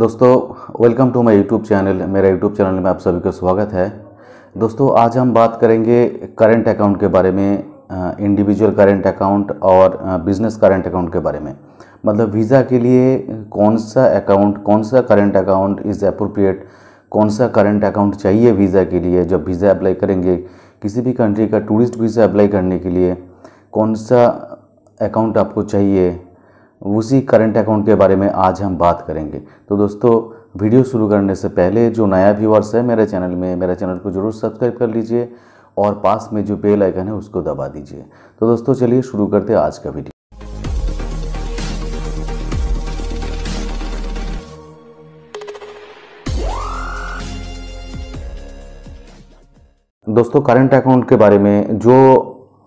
दोस्तों welcome to my YouTube channel मेरा YouTube channel में आप सभी का स्वागत है दोस्तों आज हम बात करेंगे करंट अकाउंट के बारे में इंडिविजुअल करंट अकाउंट और बिजनेस करंट अकाउंट के बारे में मतलब वीज़ा के लिए कौन सा अकाउंट कौन सा करंट अकाउंट इज़ अप्रोप्रिएट कौन सा करंट अकाउंट चाहिए वीज़ा के लिए जब वीज़ा अप्लाई करेंगे किसी भी कंट्री का टूरिस्ट वीज़ा अप्लाई करने के लिए कौन सा अकाउंट आपको चाहिए उसी करंट अकाउंट के बारे में आज हम बात करेंगे तो दोस्तों वीडियो शुरू करने से पहले जो नया व्यूअर्स है मेरे चैनल में मेरे चैनल को जरूर सब्सक्राइब कर लीजिए और पास में जो बेल आइकन है उसको दबा दीजिए तो दोस्तों चलिए शुरू करते हैं आज का वीडियो दोस्तों करंट अकाउंट के बारे में जो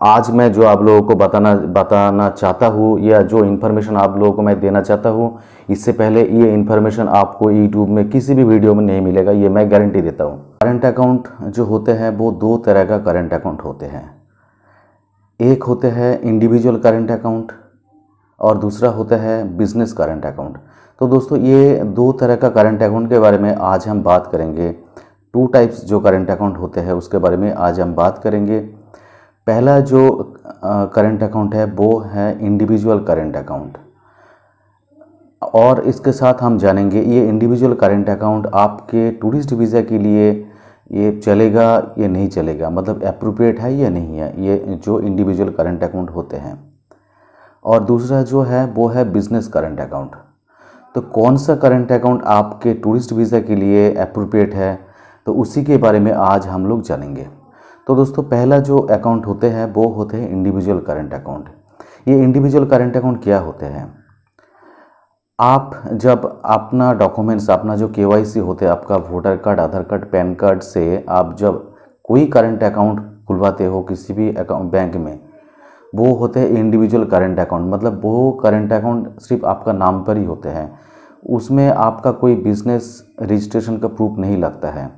आज मैं जो आप लोगों को बताना बताना चाहता हूँ या जो इन्फॉर्मेशन आप लोगों को मैं देना चाहता हूँ इससे पहले ये इन्फॉर्मेशन आपको यूट्यूब में किसी भी वीडियो में नहीं मिलेगा ये मैं गारंटी देता हूँ करंट अकाउंट जो होते हैं वो दो तरह का करंट अकाउंट होते हैं एक होते हैं इंडिविजुअल करंट अकाउंट और दूसरा होता है बिजनेस करंट अकाउंट तो दोस्तों ये दो तरह का करंट अकाउंट के बारे में आज हम बात करेंगे टू टाइप्स जो करंट अकाउंट होते हैं उसके बारे में आज हम बात करेंगे पहला जो करंट अकाउंट है वो है इंडिविजुअल करंट अकाउंट और इसके साथ हम जानेंगे ये इंडिविजुअल करंट अकाउंट आपके टूरिस्ट वीज़ा के लिए ये चलेगा या नहीं चलेगा मतलब अप्रोप्रिएट है या नहीं है ये जो इंडिविजुअल करंट अकाउंट होते हैं और दूसरा जो है वो है बिजनेस करंट अकाउंट तो कौन सा करंट अकाउंट आपके टूरिस्ट वीज़ा के लिए अप्रोप्रिएट है तो उसी के बारे में आज हम लोग जानेंगे तो दोस्तों पहला जो अकाउंट होते हैं वो होते हैं इंडिविजुअल करंट अकाउंट ये इंडिविजुअल करंट अकाउंट क्या होते हैं आप जब अपना डॉक्यूमेंट्स अपना जो केवाईसी होते हैं आपका voter card Aadhaar card PAN card से आप जब कोई करंट अकाउंट खुलवाते हो किसी भी अकाउंट बैंक में वो होते हैं इंडिविजुअल करंट अकाउंट मतलब वो करंट अकाउंट सिर्फ आपका नाम पर ही होते हैं उसमें आपका कोई बिजनेस रजिस्ट्रेशन का प्रूफ नहीं लगता है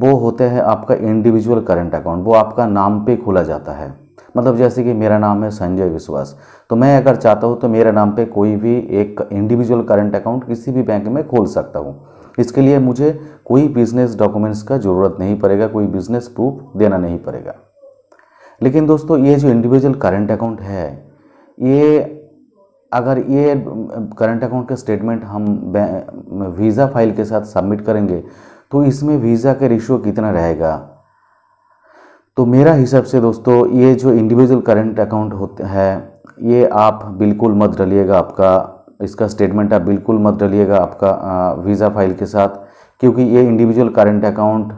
वो होते हैं आपका इंडिविजुअल करंट अकाउंट वो आपका नाम पे खोला जाता है मतलब जैसे कि मेरा नाम है संजय विश्वास तो मैं अगर चाहता हूँ तो मेरे नाम पे कोई भी एक इंडिविजुअल करंट अकाउंट किसी भी बैंक में खोल सकता हूँ इसके लिए मुझे कोई बिजनेस डॉक्यूमेंट्स का ज़रूरत नहीं पड़ेगा कोई बिजनेस प्रूफ देना नहीं पड़ेगा लेकिन दोस्तों ये जो इंडिविजुअल करंट अकाउंट है ये अगर ये करंट अकाउंट का स्टेटमेंट हम वीज़ा फाइल के साथ सबमिट करेंगे तो इसमें वीज़ा का रेशियो कितना रहेगा तो मेरा हिसाब से दोस्तों ये जो इंडिविजुअल करंट अकाउंट होते है ये आप बिल्कुल मत डलिएगा आपका इसका स्टेटमेंट आप बिल्कुल मत डलिएगा आपका वीज़ा फाइल के साथ क्योंकि ये इंडिविजुअल करंट अकाउंट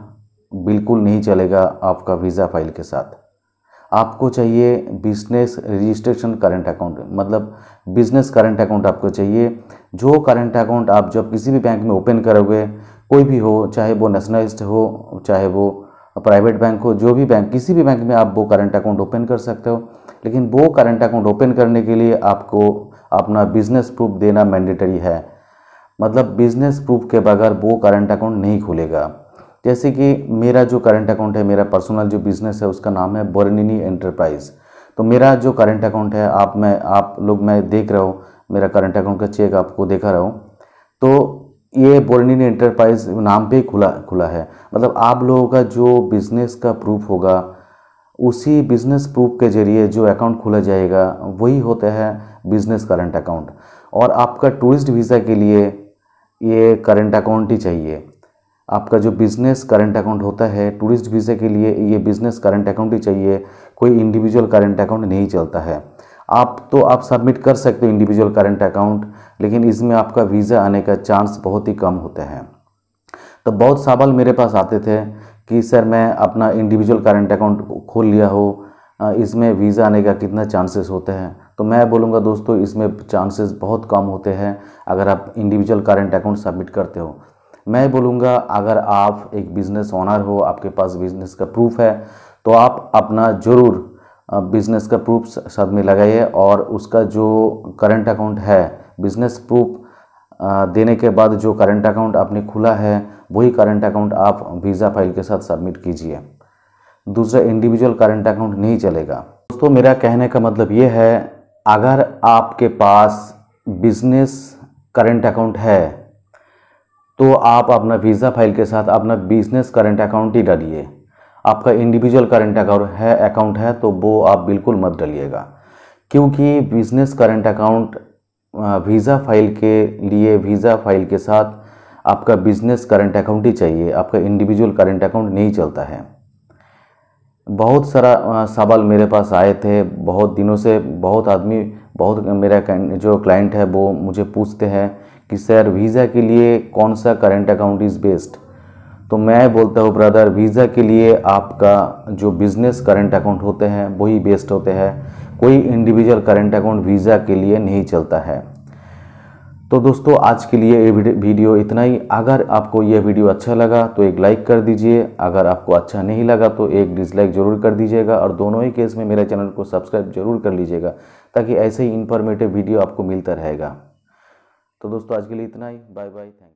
बिल्कुल नहीं चलेगा आपका वीज़ा फाइल के साथ आपको चाहिए बिजनेस रजिस्ट्रेशन करंट अकाउंट मतलब बिजनेस करंट अकाउंट आपको चाहिए जो करंट अकाउंट आप जब किसी भी बैंक में ओपन करोगे कोई भी हो चाहे वो नेशनलाइज हो चाहे वो प्राइवेट बैंक हो जो भी बैंक किसी भी बैंक में आप वो करंट अकाउंट ओपन कर सकते हो लेकिन वो करंट अकाउंट ओपन करने के लिए आपको अपना बिजनेस प्रूफ देना मैंडेटरी है मतलब बिजनेस प्रूफ के बगैर वो करंट अकाउंट नहीं खुलेगा जैसे कि मेरा जो करंट अकाउंट है मेरा पर्सनल जो बिजनेस है उसका नाम है बर्निनी एंटरप्राइज तो मेरा जो करंट अकाउंट है आप मैं आप लोग मैं देख रहा हूँ मेरा करंट अकाउंट का चेक आपको देखा रहा हूँ तो ये बोरनीन एंटरप्राइज नाम पे खुला खुला है मतलब आप लोगों का जो बिज़नेस का प्रूफ होगा उसी बिज़नेस प्रूफ के ज़रिए जो अकाउंट खुला जाएगा वही होता है बिज़नेस करंट अकाउंट और आपका टूरिस्ट वीज़ा के लिए ये करंट अकाउंट ही चाहिए आपका जो बिज़नेस करंट अकाउंट होता है टूरिस्ट वीज़ा के लिए ये बिज़नेस करंट अकाउंट ही चाहिए कोई इंडिविजुअल करंट अकाउंट नहीं चलता है आप तो आप सबमिट कर सकते हो इंडिविजुअल करंट अकाउंट लेकिन इसमें आपका वीज़ा आने का चांस बहुत ही कम होते हैं तो बहुत सवाल मेरे पास आते थे कि सर मैं अपना इंडिविजुअल करंट अकाउंट खोल लिया हो इसमें वीज़ा आने का कितना चांसेस होते हैं तो मैं बोलूँगा दोस्तों इसमें चांसेस बहुत कम होते हैं अगर आप इंडिविजुअल करंट अकाउंट सबमिट करते हो मैं बोलूँगा अगर आप एक बिज़नेस ऑनर हो आपके पास बिज़नेस का प्रूफ है तो आप अपना ज़रूर बिजनेस का प्रूफ साथ में लगाइए और उसका जो करंट अकाउंट है बिजनेस प्रूफ देने के बाद जो करंट अकाउंट आपने खुला है वही करंट अकाउंट आप वीज़ा फाइल के साथ सबमिट कीजिए दूसरा इंडिविजुअल करंट अकाउंट नहीं चलेगा दोस्तों मेरा कहने का मतलब ये है अगर आपके पास बिजनेस करंट अकाउंट है तो आप अपना वीज़ा फाइल के साथ अपना बिजनेस करंट अकाउंट ही डालिए आपका इंडिविजुअल करंट अकाउंट है अकाउंट है तो वो आप बिल्कुल मत डलिएगा क्योंकि business current account visa file के लिए वीज़ा फाइल के साथ आपका बिजनेस करंट अकाउंट ही चाहिए आपका इंडिविजुअल करंट अकाउंट नहीं चलता है बहुत सारा सवाल मेरे पास आए थे बहुत दिनों से बहुत आदमी बहुत मेरा जो क्लाइंट है वो मुझे पूछते हैं कि सर वीज़ा के लिए कौन सा करंट अकाउंट इज़ बेस्ट तो मैं बोलता हूँ ब्रदर वीज़ा के लिए आपका जो बिज़नेस करंट अकाउंट होते हैं वही बेस्ट होते हैं कोई इंडिविजुअल करंट अकाउंट वीज़ा के लिए नहीं चलता है तो दोस्तों आज के लिए ये वीडियो इतना ही अगर आपको यह वीडियो अच्छा लगा तो एक लाइक कर दीजिए अगर आपको अच्छा नहीं लगा तो एक डिसलाइक ज़रूर कर दीजिएगा और दोनों ही केस में मेरे चैनल को सब्सक्राइब जरूर कर लीजिएगा ताकि ऐसे ही इन्फॉर्मेटिव वीडियो आपको मिलता रहेगा तो दोस्तों आज के लिए इतना ही बाय बाय थैंक